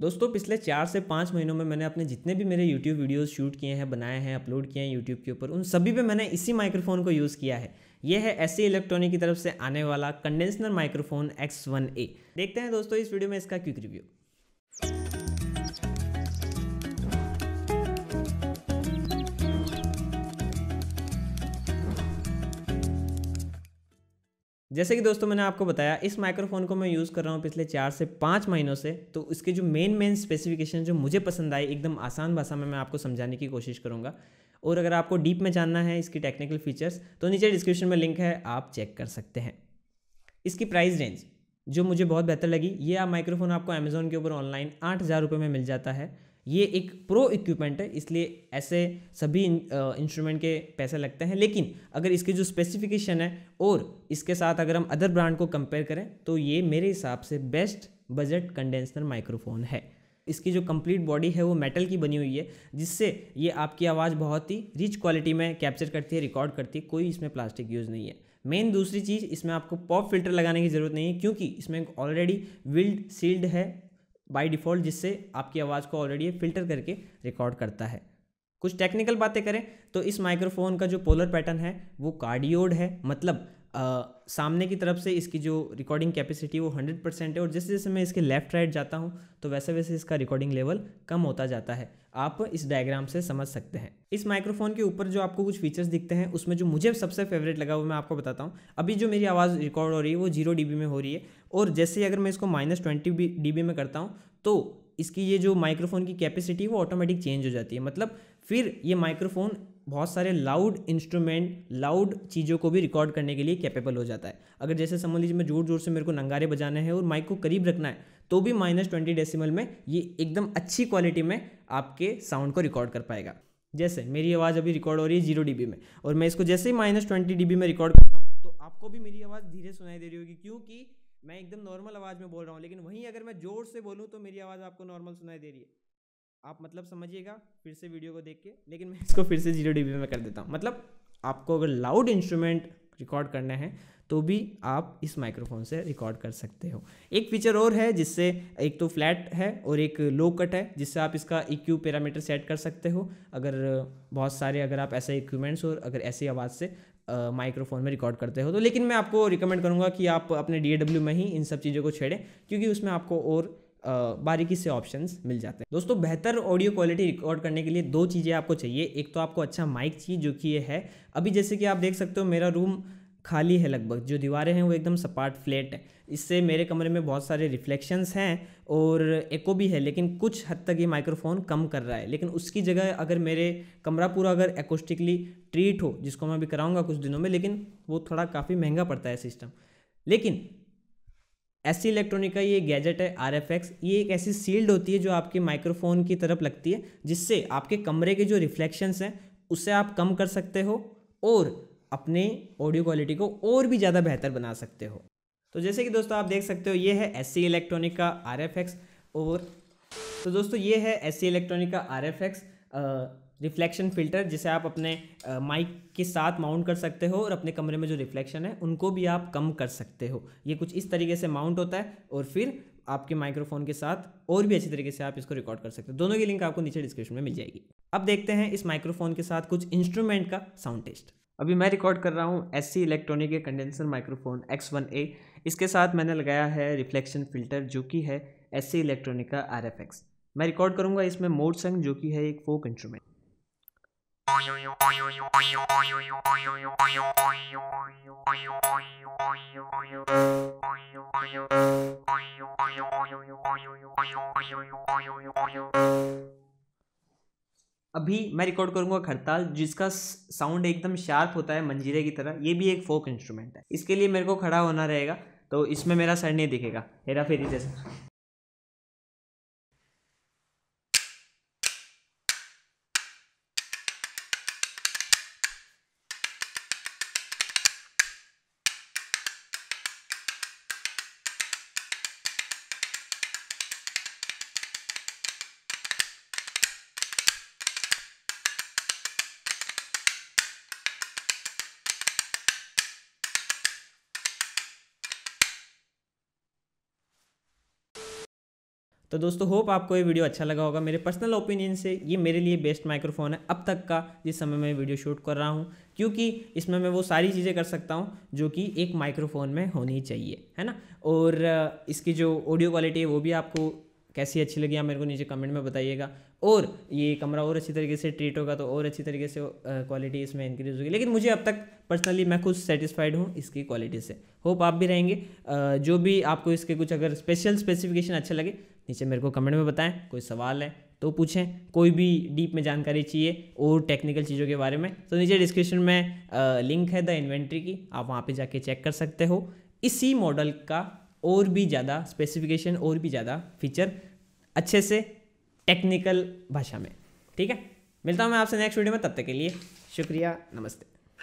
दोस्तों पिछले चार से पाँच महीनों में मैंने अपने जितने भी मेरे YouTube वीडियोस शूट किए हैं बनाए हैं अपलोड किए हैं YouTube के ऊपर उन सभी पे मैंने इसी माइक्रोफोन को यूज़ किया है यह है ऐसे इलेक्ट्रॉनिक की तरफ से आने वाला कंडेंसनर माइक्रोफोन X1A देखते हैं दोस्तों इस वीडियो में इसका क्विक रिव्यू जैसे कि दोस्तों मैंने आपको बताया इस माइक्रोफोन को मैं यूज़ कर रहा हूँ पिछले चार से पाँच महीनों से तो इसके जो मेन मेन स्पेसिफिकेशन जो मुझे पसंद आए एकदम आसान भाषा में मैं आपको समझाने की कोशिश करूँगा और अगर आपको डीप में जानना है इसकी टेक्निकल फीचर्स तो नीचे डिस्क्रिप्शन में लिंक है आप चेक कर सकते हैं इसकी प्राइस रेंज जो मुझे बहुत बेहतर लगी ये आप माइक्रोफोन आपको अमेज़ोन के ऊपर ऑनलाइन आठ हज़ार रुपये में मिल जाता है ये एक प्रो इक्विपमेंट है इसलिए ऐसे सभी इंस्ट्रूमेंट के पैसे लगते हैं लेकिन अगर इसके जो स्पेसिफिकेशन है और इसके साथ अगर हम अदर ब्रांड को कंपेयर करें तो ये मेरे हिसाब से बेस्ट बजट कंडेंसर माइक्रोफोन है इसकी जो कंप्लीट बॉडी है वो मेटल की बनी हुई है जिससे ये आपकी आवाज़ बहुत ही रिच क्वालिटी में कैप्चर करती है रिकॉर्ड करती है कोई इसमें प्लास्टिक यूज़ नहीं है मेन दूसरी चीज़ इसमें आपको पॉप फिल्टर लगाने की ज़रूरत नहीं है क्योंकि इसमें ऑलरेडी विल्ड सील्ड है बाई डिफ़ॉल्ट जिससे आपकी आवाज़ को ऑलरेडी फ़िल्टर करके रिकॉर्ड करता है कुछ टेक्निकल बातें करें तो इस माइक्रोफोन का जो पोलर पैटर्न है वो कार्डियोड है मतलब आ, सामने की तरफ से इसकी जो रिकॉर्डिंग कैपेसिटी वो हंड्रेड परसेंट है और जैसे जैसे मैं इसके लेफ्ट राइट जाता हूँ तो वैसे वैसे इसका रिकॉर्डिंग लेवल कम होता जाता है आप इस डायग्राम से समझ सकते हैं इस माइक्रोफोन के ऊपर जो आपको कुछ फीचर्स दिखते हैं उसमें जो मुझे सबसे फेवरेट लगा वो मैं आपको बताता हूँ अभी जो मेरी आवाज़ रिकॉर्ड हो रही है वो जीरो डी में हो रही है और जैसे अगर मैं इसको माइनस ट्वेंटी डी में करता हूँ तो इसकी ये जो माइक्रोफोन की कैपेसिटी वो ऑटोमेटिक चेंज हो जाती है मतलब फिर ये माइक्रोफोन बहुत सारे लाउड इंस्ट्रूमेंट लाउड चीज़ों को भी रिकॉर्ड करने के लिए कैपेबल हो जाता है अगर जैसे समझ लीजिए मैं जोर जोर से मेरे को नंगारे बजाना है और माइक को करीब रखना है तो भी माइनस ट्वेंटी डेसिमल में ये एकदम अच्छी क्वालिटी में आपके साउंड को रिकॉर्ड कर पाएगा जैसे मेरी आवाज़ अभी रिकॉर्ड हो रही है जीरो डी में और मैं इसको जैसे ही माइनस ट्वेंटी डीबी में रिकॉर्ड करता हूँ तो आपको भी मेरी आवाज़ धीरे सुनाई दे रही होगी क्योंकि मैं एकदम नॉर्मल आवाज़ में बोल रहा हूँ लेकिन वहीं अगर मैं जोर से बोलूँ तो मेरी आवाज़ आपको नॉर्मल सुनाई दे रही है आप मतलब समझिएगा फिर से वीडियो को देख के लेकिन मैं इसको फिर से जीरो डी में कर देता हूँ मतलब आपको अगर लाउड इंस्ट्रूमेंट रिकॉर्ड करना है तो भी आप इस माइक्रोफोन से रिकॉर्ड कर सकते हो एक फीचर और है जिससे एक तो फ्लैट है और एक लो कट है जिससे आप इसका इक्यू पैरामीटर सेट कर सकते हो अगर बहुत सारे अगर आप ऐसे इक्विपमेंट्स और अगर ऐसी आवाज़ से माइक्रोफोन में रिकॉर्ड करते हो तो लेकिन मैं आपको रिकमेंड करूँगा कि आप अपने डी में ही इन सब चीज़ों को छेड़ें क्योंकि उसमें आपको और बारीकी से ऑप्शन मिल जाते हैं दोस्तों बेहतर ऑडियो क्वालिटी रिकॉर्ड करने के लिए दो चीज़ें आपको चाहिए एक तो आपको अच्छा माइक चाहिए जो कि ये है अभी जैसे कि आप देख सकते हो मेरा रूम खाली है लगभग जो दीवारें हैं वो एकदम सपाट फ्लैट है इससे मेरे कमरे में बहुत सारे रिफ्लेक्शंस हैं और एको भी है लेकिन कुछ हद तक ये माइक्रोफोन कम कर रहा है लेकिन उसकी जगह अगर मेरे कमरा पूरा अगर एकोस्टिकली ट्रीट हो जिसको मैं अभी कराऊंगा कुछ दिनों में लेकिन वो थोड़ा काफ़ी महंगा पड़ता है सिस्टम लेकिन एस सी इलेक्ट्रॉनिक का ये गैजेट है आर एफ एक्स ये एक ऐसी सील्ड होती है जो आपके माइक्रोफोन की तरफ लगती है जिससे आपके कमरे के जो रिफ्लेक्शंस हैं उसे आप कम कर सकते हो और अपने ऑडियो क्वालिटी को और भी ज़्यादा बेहतर बना सकते हो तो जैसे कि दोस्तों आप देख सकते हो ये है एस सी इलेक्ट्रॉनिक का आर एफ एक्स और तो दोस्तों ये है एस सी इलेक्ट्रॉनिक का R F X reflection filter जिसे आप अपने माइक के साथ माउंट कर सकते हो और अपने कमरे में जो रिफ्लेक्शन है उनको भी आप कम कर सकते हो ये कुछ इस तरीके से माउंट होता है और फिर आपके माइक्रोफोन के साथ और भी अच्छी तरीके से आप इसको रिकॉर्ड कर सकते हो दोनों की लिंक आपको नीचे डिस्क्रिप्शन में मिल जाएगी अब देखते हैं इस माइक्रोफोन के साथ कुछ इंस्ट्रूमेंट का साउंड टेस्ट अभी मैं रिकॉर्ड कर रहा हूँ एस सी इलेक्ट्रॉनिक के condenser microphone X one A इसके साथ मैंने लगाया है रिफ्लेक्शन फिल्टर जो कि है एस सी इलेक्ट्रॉनिक का आर एफ एक्स मैं रिकॉर्ड करूँगा इसमें मोड संग जो कि है एक फोक इंस्ट्रूमेंट अभी मैं रिकॉर्ड करूंगा खड़ताल जिसका साउंड एकदम शार्प होता है मंजीरे की तरह ये भी एक फोक इंस्ट्रूमेंट है इसके लिए मेरे को खड़ा होना रहेगा तो इसमें मेरा सर नहीं दिखेगा हेरा फेरी जैसा तो दोस्तों होप आपको ये वीडियो अच्छा लगा होगा मेरे पर्सनल ओपिनियन से ये मेरे लिए बेस्ट माइक्रोफोन है अब तक का जिस समय मैं वीडियो शूट कर रहा हूँ क्योंकि इसमें मैं वो सारी चीज़ें कर सकता हूँ जो कि एक माइक्रोफोन में होनी चाहिए है ना और इसकी जो ऑडियो क्वालिटी है वो भी आपको कैसी अच्छी लगी आप मेरे को नीचे कमेंट में बताइएगा और ये कमरा और अच्छी तरीके से ट्रीट होगा तो और अच्छी तरीके से क्वालिटी इसमें इंक्रीज होगी लेकिन मुझे अब तक पर्सनली मैं खुद सेटिस्फाइड हूँ इसकी क्वालिटी से होप आप भी रहेंगे जो भी आपको इसके कुछ अगर स्पेशल स्पेसिफिकेशन अच्छे लगे नीचे मेरे को कमेंट में बताएं कोई सवाल है तो पूछें कोई भी डीप में जानकारी चाहिए और टेक्निकल चीज़ों के बारे में तो नीचे डिस्क्रिप्शन में लिंक है द इन्वेंट्री की आप वहाँ पर जाके चेक कर सकते हो इसी मॉडल का और भी ज़्यादा स्पेसिफिकेशन और भी ज़्यादा फीचर अच्छे से टेक्निकल भाषा में ठीक है मिलता हूँ मैं आपसे नेक्स्ट वीडियो में तब तक के लिए शुक्रिया नमस्ते